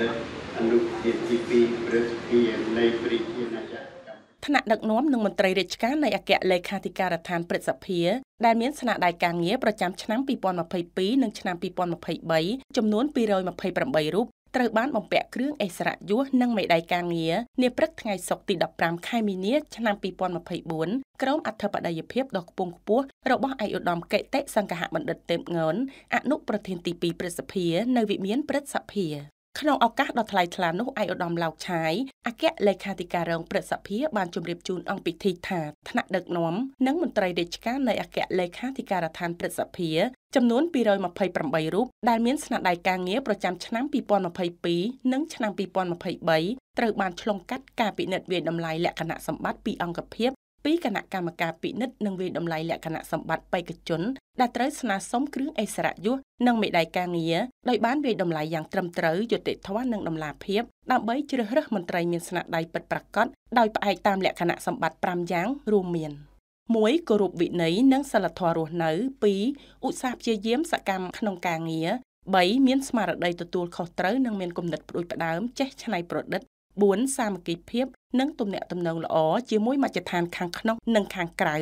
និត្យអនុជាទី2ព្រឹទ្ធិនៃព្រះជាណាចក្រថ្នាក់ដឹកនាំនិងមន្ត្រីរាជការនៃអគ្គលេខាធិការដ្ឋានព្រឹទ្ធសភា ដែលមានស្នាដៃការងារប្រចាំឆ្នាំ2022និងឆ្នាំ2023ចំនួន228រូបត្រូវបានបំពាក់គ្រឿងអេសរយសនិងមេដៃការងារនាព្រឹកថ្ងៃសុក្រទី15ខែមីនាឆ្នាំ2024ក្រមអធិបតីភាពដ៏ខ្ពង់ខ្ពស់របស់ឯកឧត្តមកិតិសង្ឃហបណ្ឌិតទេពងនអនុប្រធានទី2ព្រឹទ្ធសភា នៅវិមានព្រឹទ្ធសភាក្នុងឱកាសដ៏ថ្លៃថ្លានោះឯកឧត្តមឡោកឆាយអគ្គលេខាធិការរងព្រឹទ្ធសភាបានជម្រាបជូនអង្គពិធីថាថ្នាក់ដឹកនាំនិងមន្ត្រីរាជការនៃអគ្គលេខាធិការដ្ឋានព្រឹទ្ធសភាចំនួន228រូបដែលមានស្នាដៃការងារប្រចាំឆ្នាំ2022និងឆ្នាំ2023ត្រូវបានឆ្លងកាត់ការពិនិត្យវិយតម្លៃលក្ខណៈសម្បត្តិពីអង្គភាពពីគណៈកម្មការពិនិត្យនិងវិយតម្លៃលក្ខណៈសម្បត្តិបេក្ខជនដែលត្រូវស្នើសុំគ្រឿងអេសរិយយសនិងមេដាយការងារដោយបានវិយតម្លៃយ៉ាងត្រឹមត្រូវយុត្តិធម៌និងតម្លាភាពដើម្បីជ្រើសរើសមន្ត្រីមានស្នាដៃពិតប្រាកដដោយផ្អែកតាមលក្ខណៈសម្បត្តិ5យ៉ាងរួមមាន1គោរពវិន័យនិងសិលធម៌រស់នៅ2ឧស្សាហ៍ព្យាយាមសកម្មក្នុងការងារ3មានស្មារតីទទួលខុសត្រូវនិងមានគំនិតផ្ដួចផ្ដើមចេះច្នៃប្រឌិត4សាមគ្គីភាពនិងទំនាក់ទំនងល្អជាមួយមជ្ឈដ្ឋានខាងក្នុងនិងខាងក្រៅ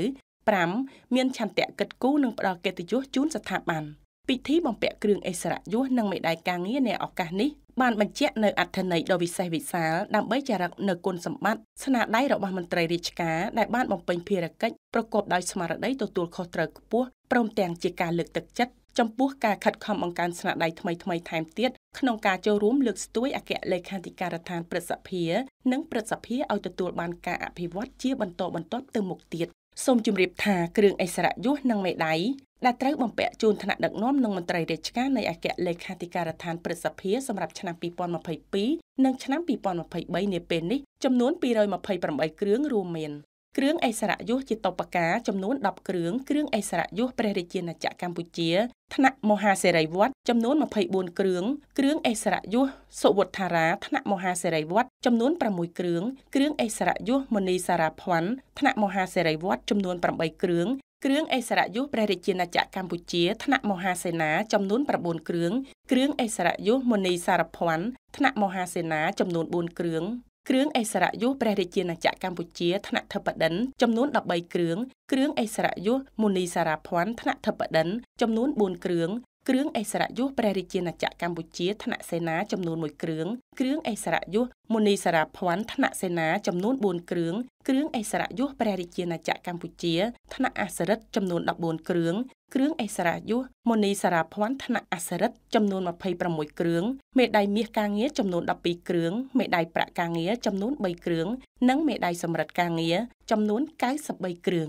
5មានឆន្ទៈកិត្តគូនិងផ្ដល់កិត្តិយស ជូនស្ថាប័នពិធីបំពាក់គ្រឿងអិសរិយយសនិងមេដាយការងារនៃឱកាសនេះ បានបញ្ជាក់នៅអត្ថន័យដ៏វិសេសវិសាលដើម្បីចារឹកនៅគុណសម្បត្តិស្នាដៃរបស់មន្ត្រីរាជការដែលបានបំពេញភារកិច្ចប្រកបដោយស្មារតីទទួលខុសត្រូវខ្ពស់ព្រមទាំងជាការលើកទឹកចិត្តចំពោះការខិតខំបង្កើនស្នាដៃថ្មីៗថែមទៀតក្នុងការចូលរួមលើកស្ទួយអគ្គលេខាធិការដ្ឋានព្រឹទ្ធសភានិងព្រឹទ្ធសភាឲ្យទទួលបានការអភិវឌ្ឍជាបន្តបន្ទាប់ទៅមុខទៀតសូមជម្រាបថាគ្រឿងអិសរិយយសនិងមេដៃដែលត្រូវបំពាក់ជូនថ្នាក់ដឹកនាំនិងមន្ត្រីរាជការនៃអគ្គលេខាធិការដ្ឋានព្រឹទ្ធសភាសម្រាប់ឆ្នាំ2022និងឆ្នាំ2023នាពេលនេះចំនួន228គ្រឿងរួមមានគ្រឿងអិសរិយយសជាតបកាចំនួន10គ្រឿងគ្រឿងអិសរិយយសព្រះរាជាណាចក្រកម្ពុជាថ្នាក់មហាសេរីវត្តចំនួន24គ្រឿងគ្រឿងអិសរិយយសសុវត្ថារាថ្នាក់មហាសេរីវត្តចំនួន6គ្រឿងគ្រឿងអិសរិយយសមនីសារ៉ាភ័ណ្ឌថ្នាក់មហាសេរីវត្តចំនួន8គ្រឿងគ្រឿងអិសរិយយសព្រះរាជាណាចក្រកម្ពុជាថ្នាក់មហាសេនាចំនួន9គ្រឿងគ្រឿងអិសរិយយសមនីសារភ័ណ្ឌថ្នាក់មហាសេនាចំនួន4គ្រឿងគ្រឿងអេសរយុសព្រះរាជាណាចក្រកម្ពុជាថ្នាក់ធិបតិន ចំនួន13គ្រឿងគ្រឿងអេសរយុសមុនីសារ៉ាភ័ណ្ឌថ្នាក់ធិបតិនចំនួន4គ្រឿងគ្រឿងអេសរិយយសព្រះរាជាណាចក្រកម្ពុជាថ្នាក់សេនាចំនួន1គ្រឿងគ្រឿងអេសរិយយសមុនីសារភ័ណ្ឌថ្នាក់សេនាចំនួន4គ្រឿងគ្រឿងអេសរិយយសព្រះរាជាណាចក្រកម្ពុជាថ្នាក់អសរិទ្ធចំនួន14គ្រឿងគ្រឿងអេសរិយយសមុនីសារភ័ណ្ឌថ្នាក់អសរិទ្ធចំនួន26គ្រឿងមេដាយមាសការងារចំនួន12គ្រឿងមេដាយប្រាក់ការងារចំនួន3គ្រឿងនិងមេដាយសម្រិតការងារចំនួន93គ្រឿង